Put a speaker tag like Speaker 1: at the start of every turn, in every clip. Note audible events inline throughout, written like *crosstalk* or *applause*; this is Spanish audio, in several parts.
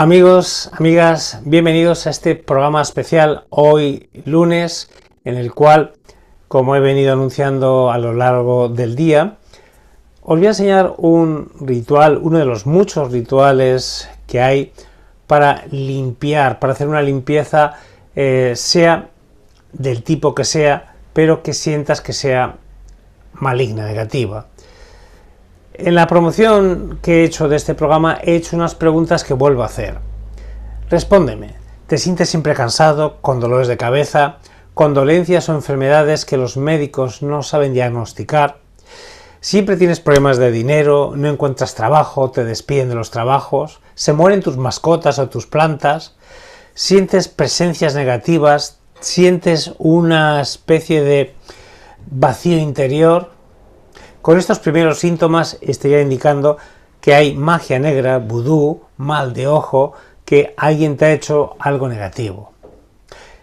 Speaker 1: Amigos, amigas, bienvenidos a este programa especial hoy lunes, en el cual, como he venido anunciando a lo largo del día, os voy a enseñar un ritual, uno de los muchos rituales que hay para limpiar, para hacer una limpieza, eh, sea del tipo que sea, pero que sientas que sea maligna, negativa. En la promoción que he hecho de este programa he hecho unas preguntas que vuelvo a hacer. Respóndeme, ¿te sientes siempre cansado, con dolores de cabeza, con dolencias o enfermedades que los médicos no saben diagnosticar? ¿Siempre tienes problemas de dinero, no encuentras trabajo, te despiden de los trabajos, se mueren tus mascotas o tus plantas? ¿Sientes presencias negativas? ¿Sientes una especie de vacío interior? Con estos primeros síntomas estaría indicando que hay magia negra, vudú, mal de ojo, que alguien te ha hecho algo negativo.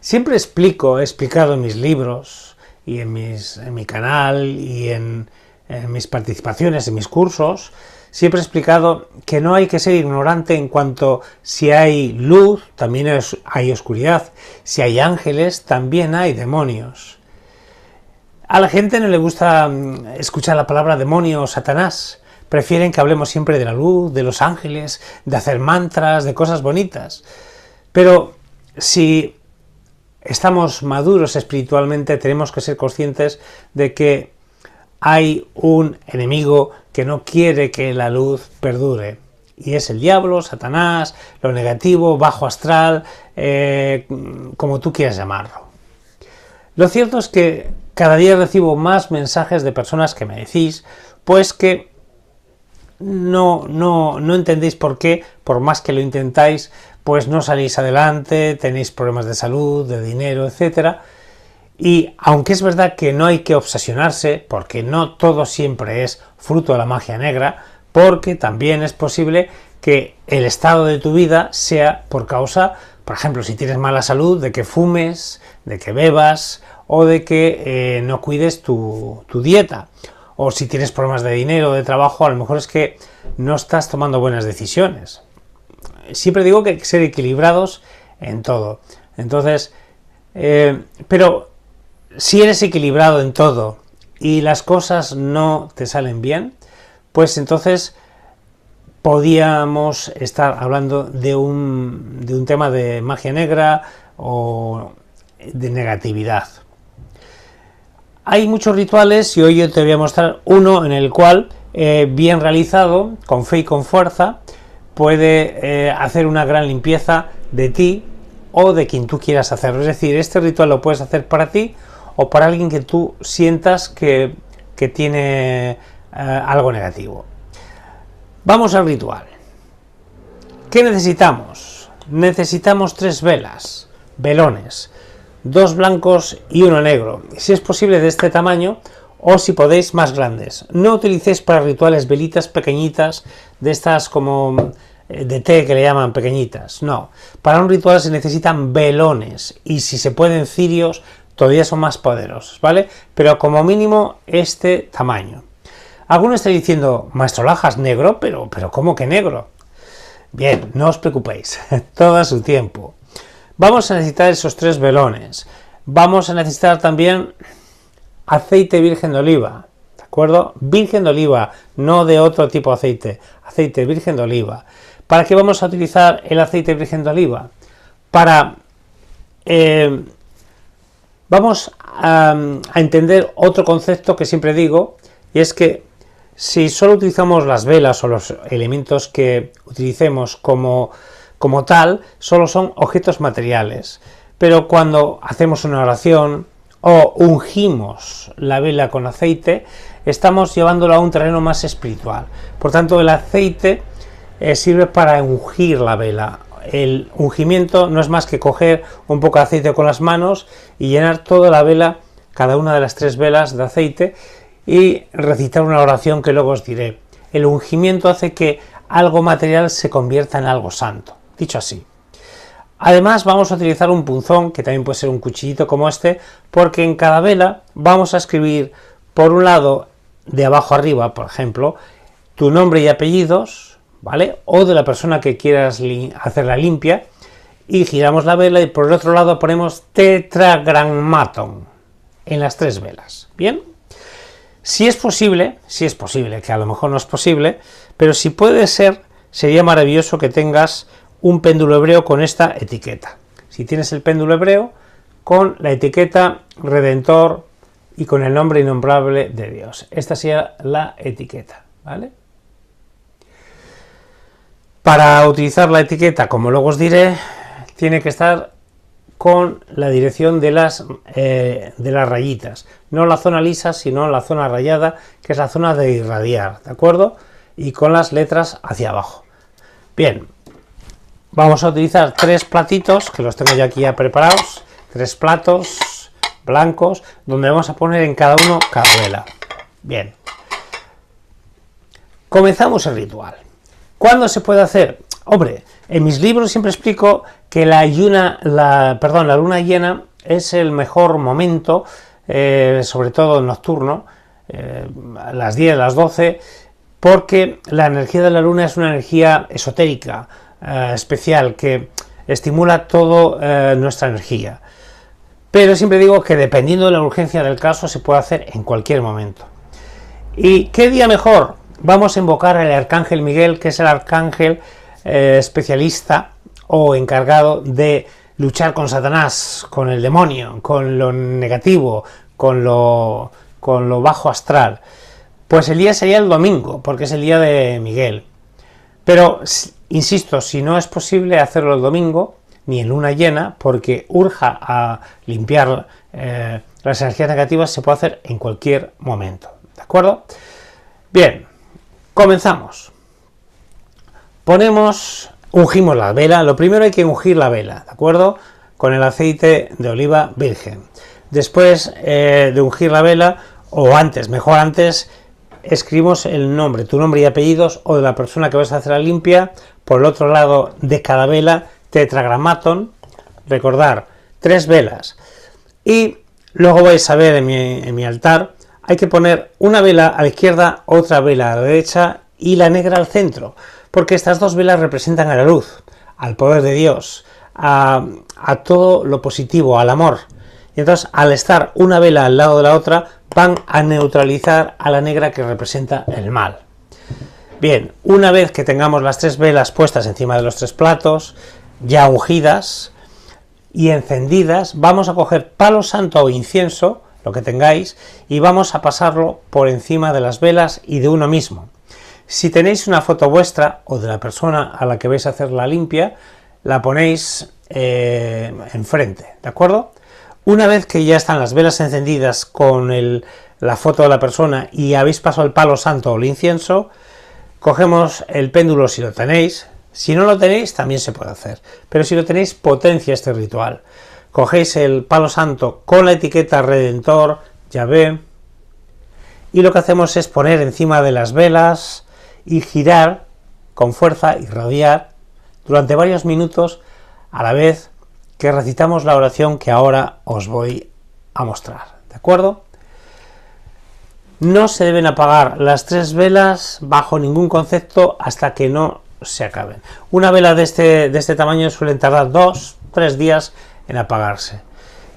Speaker 1: Siempre explico, he explicado en mis libros y en, mi canal y en, en mis participaciones, en mis cursos, siempre he explicado que no hay que ser ignorante en cuanto si hay luz, también hay oscuridad, si hay ángeles, también hay demonios. A la gente no le gusta mm, escuchar la palabra demonio o satanás. Prefieren que hablemos siempre de la luz, de los ángeles, de hacer mantras, de cosas bonitas. Pero si estamos maduros espiritualmente, tenemos que ser conscientes de que hay un enemigo que no quiere que la luz perdure. Y es el diablo, Satanás, lo negativo, bajo astral, eh, como tú quieras llamarlo. Lo cierto es que cada día recibo más mensajes de personas que me decís, pues que no, no, no entendéis por qué, por más que lo intentáis, pues no salís adelante, tenéis problemas de salud, de dinero, etc. Y aunque es verdad que no hay que obsesionarse, porque no todo siempre es fruto de la magia negra, porque también es posible que el estado de tu vida sea por causa, por ejemplo, si tienes mala salud, de que fumes, de que bebas o de que eh, no cuides tu, dieta. O si tienes problemas de dinero, de trabajo, a lo mejor es que no estás tomando buenas decisiones. Siempre digo que hay que ser equilibrados en todo. Entonces, eh, pero si eres equilibrado en todo y las cosas no te salen bien, pues entonces podíamos estar hablando de un, de un tema de magia negra o de negatividad. Hay muchos rituales y hoy yo te voy a mostrar uno en el cual, eh, bien realizado, con fe y con fuerza, puede eh, hacer una gran limpieza de ti o de quien tú quieras hacerlo. Es decir, este ritual lo puedes hacer para ti o para alguien que tú sientas que, tiene eh, algo negativo. Vamos al ritual. ¿Qué necesitamos? Necesitamos tres velas, velones dos blancos y uno negro, si es posible de este tamaño o si podéis más grandes. No utilicéis para rituales velitas pequeñitas de estas como eh, de té que le llaman pequeñitas, no. Para un ritual se necesitan velones y si se pueden cirios todavía son más poderosos, ¿vale? Pero como mínimo este tamaño. Alguno está diciendo, maestro Lajas, negro, pero, pero ¿cómo que negro? Bien, no os preocupéis, *laughs* todo a su tiempo. Vamos a necesitar esos tres velones. Vamos a necesitar también aceite virgen de oliva, ¿de acuerdo? Virgen de oliva, no de otro tipo de aceite, aceite virgen de oliva. ¿Para qué vamos a utilizar el aceite virgen de oliva? Para... Eh, vamos a, a entender otro concepto que siempre digo, y es que si solo utilizamos las velas o los elementos que utilicemos como como tal solo son objetos materiales. Pero cuando hacemos una oración o ungimos la vela con aceite, estamos llevándola a un terreno más espiritual. Por tanto, el aceite eh, sirve para ungir la vela. El ungimiento no es más que coger un poco de aceite con las manos y llenar toda la vela, cada una de las tres velas de aceite, y recitar una oración que luego os diré. El ungimiento hace que algo material se convierta en algo santo dicho así. Además vamos a utilizar un punzón, que también puede ser un cuchillito como este, porque en cada vela vamos a escribir por un lado, de abajo arriba, por ejemplo, tu nombre y apellidos, ¿vale? O de la persona que quieras hacerla limpia, y giramos la vela y por el otro lado ponemos tetragrammaton en las tres velas, ¿bien? Si es posible, si es posible, que a lo mejor no es posible, pero si puede ser, sería maravilloso que tengas un péndulo hebreo con esta etiqueta. Si tienes el péndulo hebreo, con la etiqueta Redentor y con el nombre innombrable de Dios. Esta sea la etiqueta, ¿vale? Para utilizar la etiqueta, como luego os diré, tiene que estar con la dirección de las, eh, de las rayitas. No la zona lisa, sino la zona rayada, que es la zona de irradiar, ¿de acuerdo? Y con las letras hacia abajo. Bien, Vamos a utilizar tres platitos, que los tengo ya aquí ya preparados, tres platos blancos, donde vamos a poner en cada uno cabuela. Bien. Comenzamos el ritual. ¿Cuándo se puede hacer? Hombre, en mis libros siempre explico que la, luna, la, perdón, la luna llena es el mejor momento, eh, sobre todo nocturno, eh, a las 10, las 12, porque la energía de la luna es una energía esotérica, eh, especial que estimula toda eh, nuestra energía. Pero siempre digo que dependiendo de la urgencia del caso se puede hacer en cualquier momento. ¿Y qué día mejor? Vamos a invocar al Arcángel Miguel, que es el arcángel eh, especialista o encargado de luchar con Satanás, con el demonio, con lo negativo, con lo, con lo bajo astral. Pues el día sería el domingo, porque es el día de Miguel. Pero, insisto, si no es posible hacerlo el domingo, ni en luna llena, porque urja a limpiar eh, las energías negativas, se puede hacer en cualquier momento. ¿De acuerdo? Bien, comenzamos. Ponemos, ungimos la vela. Lo primero hay que ungir la vela, ¿de acuerdo? Con el aceite de oliva virgen. Después eh, de ungir la vela, o antes, mejor antes, escribimos el nombre, tu nombre y apellidos o de la persona que vas a hacer la limpia. Por el otro lado de cada vela, tetragramaton, recordar, tres velas. Y luego vais a ver en mi, altar, hay que poner una vela a la izquierda, otra vela a la derecha y la negra al centro, porque estas dos velas representan a la luz, al poder de Dios, a todo lo positivo, al amor y entonces al estar una vela al lado de la otra van a neutralizar a la negra que representa el mal. Bien, una vez que tengamos las tres velas puestas encima de los tres platos, ya ungidas y encendidas, vamos a coger palo santo o incienso, lo que tengáis, y vamos a pasarlo por encima de las velas y de uno mismo. Si tenéis una foto vuestra o de la persona a la que vais a hacer la limpia, la ponéis eh, enfrente, ¿de acuerdo? Una vez que ya están las velas encendidas con la foto de la persona y habéis pasado el palo santo o el incienso, cogemos el péndulo si lo tenéis. Si no lo tenéis, también se puede hacer. Pero si lo tenéis, potencia este ritual. Cogéis el palo santo con la etiqueta Redentor, ve, y lo que hacemos es poner encima de las velas y girar con fuerza y radiar durante varios minutos a la vez que recitamos la oración que ahora os voy a mostrar. ¿De acuerdo? No se deben apagar las tres velas bajo ningún concepto hasta que no se acaben. Una vela de este, de este tamaño suelen tardar dos, tres días en apagarse.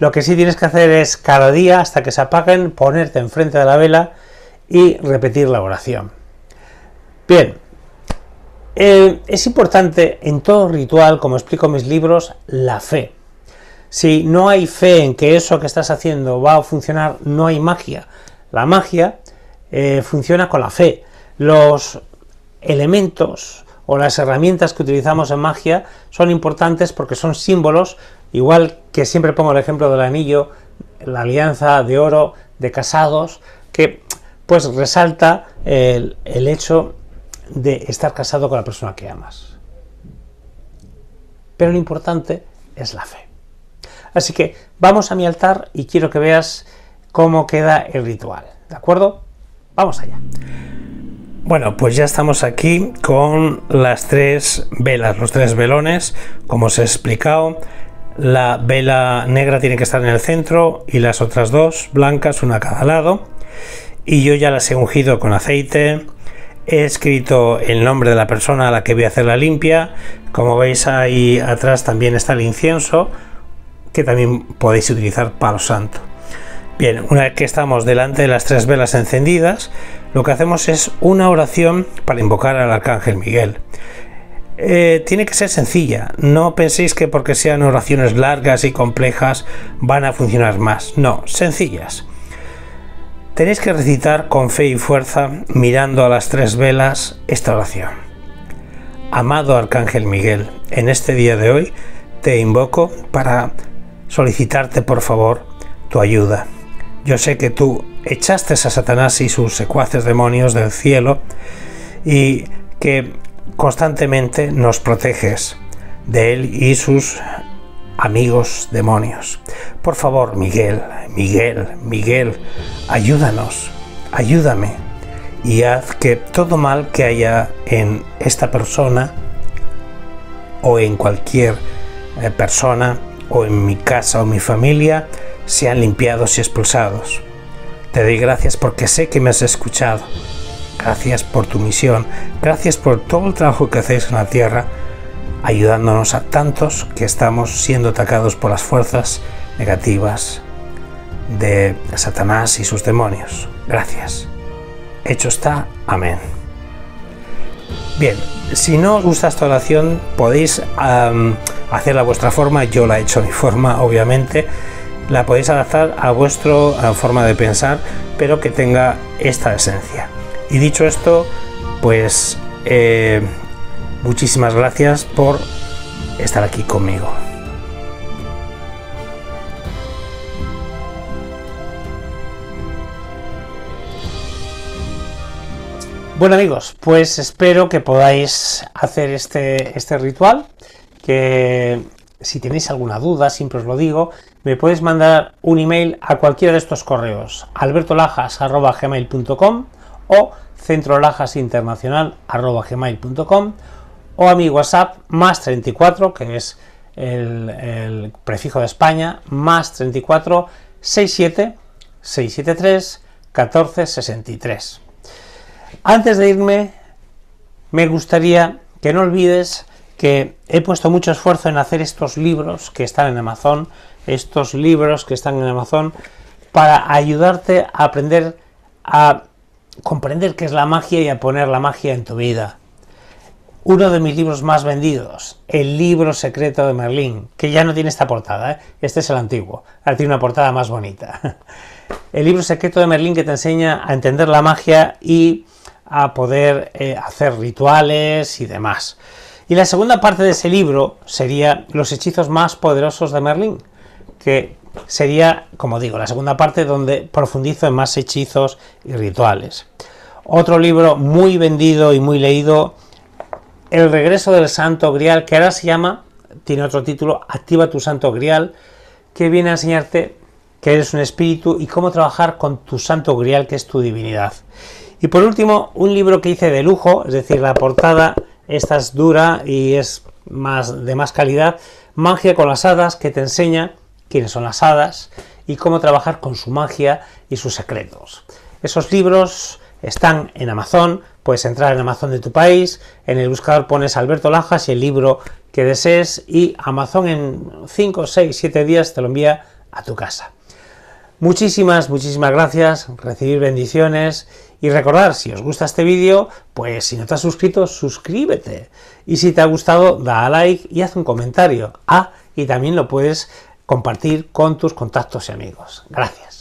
Speaker 1: Lo que sí tienes que hacer es cada día, hasta que se apaguen, ponerte enfrente de la vela y repetir la oración. Bien, eh, es importante en todo ritual, como explico en mis libros, la fe. Si no hay fe en que eso que estás haciendo va a funcionar, no hay magia. La magia eh, funciona con la fe. Los elementos o las herramientas que utilizamos en magia son importantes porque son símbolos, igual que siempre pongo el ejemplo del anillo, la alianza de oro de casados, que pues resalta el, el hecho de estar casado con la persona que amas. Pero lo importante es la fe. Así que vamos a mi altar y quiero que veas cómo queda el ritual. ¿De acuerdo? Vamos allá. Bueno, pues ya estamos aquí con las tres velas, los tres velones, como os he explicado. La vela negra tiene que estar en el centro y las otras dos blancas, una a cada lado. Y yo ya las he ungido con aceite, he escrito el nombre de la persona a la que voy a hacer la limpia. Como veis ahí atrás también está el incienso, que también podéis utilizar para para santo. Bien, una vez que estamos delante de las tres velas encendidas, lo que hacemos es una oración para invocar al Arcángel Miguel. Eh, tiene que ser sencilla, no penséis que porque sean oraciones largas y complejas van a funcionar más, no, sencillas. Tenéis que recitar con fe y fuerza, mirando a las tres velas, esta oración. Amado Arcángel Miguel, en este día de hoy te invoco para solicitarte por favor tu ayuda. Yo sé que tú echaste a Satanás y sus secuaces demonios del cielo y que constantemente nos proteges de él y sus amigos demonios. Por favor, Miguel, Miguel, Miguel, ayúdanos, ayúdame y haz que todo mal que haya en esta persona o en cualquier eh, persona o en mi casa o mi familia sean limpiados y expulsados. Te doy gracias porque sé que me has escuchado. Gracias por tu misión. Gracias por todo el trabajo que hacéis en la tierra ayudándonos a tantos que estamos siendo atacados por las fuerzas negativas de Satanás y sus demonios. Gracias. Hecho está. Amén. Bien, si no os gusta esta oración, podéis hacerla a vuestra forma. Yo la he hecho a mi forma, obviamente. La podéis adaptar a vuestra forma de pensar, pero que tenga esta esencia. Y dicho esto, pues eh, Muchísimas gracias por estar aquí conmigo. Bueno amigos, pues espero que podáis hacer este, este ritual, que si tenéis alguna duda, siempre os lo digo, me podéis mandar un email a cualquiera de estos correos, albertolajas.gmail.com o centrolajasinternacional.gmail.com o a mi WhatsApp más 34, que es el, prefijo de España, más 34 67 673 1463. Antes de irme, me gustaría que no olvides que he puesto mucho esfuerzo en hacer estos libros que están en Amazon, estos libros que están en Amazon, para ayudarte a aprender a comprender qué es la magia y a poner la magia en tu vida uno de mis libros más vendidos, El libro secreto de Merlín, que ya no tiene esta portada, ¿eh? este es el antiguo, ahora tiene una portada más bonita. *laughs* El libro secreto de Merlín que te enseña a entender la magia y a poder eh, hacer rituales y demás. Y la segunda parte de ese libro sería Los hechizos más poderosos de Merlín, que sería, como digo, la segunda parte donde profundizo en más hechizos y rituales. Otro libro muy vendido y muy leído el regreso del Santo Grial, que ahora se llama, tiene otro título, Activa tu Santo Grial, que viene a enseñarte que eres un espíritu y cómo trabajar con tu Santo Grial, que es tu divinidad. Y por último, un libro que hice de lujo, es decir, la portada, esta es dura y es más de más calidad, Magia con las hadas, que te enseña quiénes son las hadas y cómo trabajar con su magia y sus secretos. Esos libros están en Amazon, Puedes entrar en Amazon de tu país, en el buscador pones Alberto Lajas y el libro que desees y Amazon en 5, 6, 7 días te lo envía a tu casa. Muchísimas, muchísimas gracias, recibir bendiciones y recordar, si os gusta este vídeo, pues si no te has suscrito, suscríbete. Y si te ha gustado, da a like y haz un comentario. Ah, y también lo puedes compartir con tus contactos y amigos. Gracias.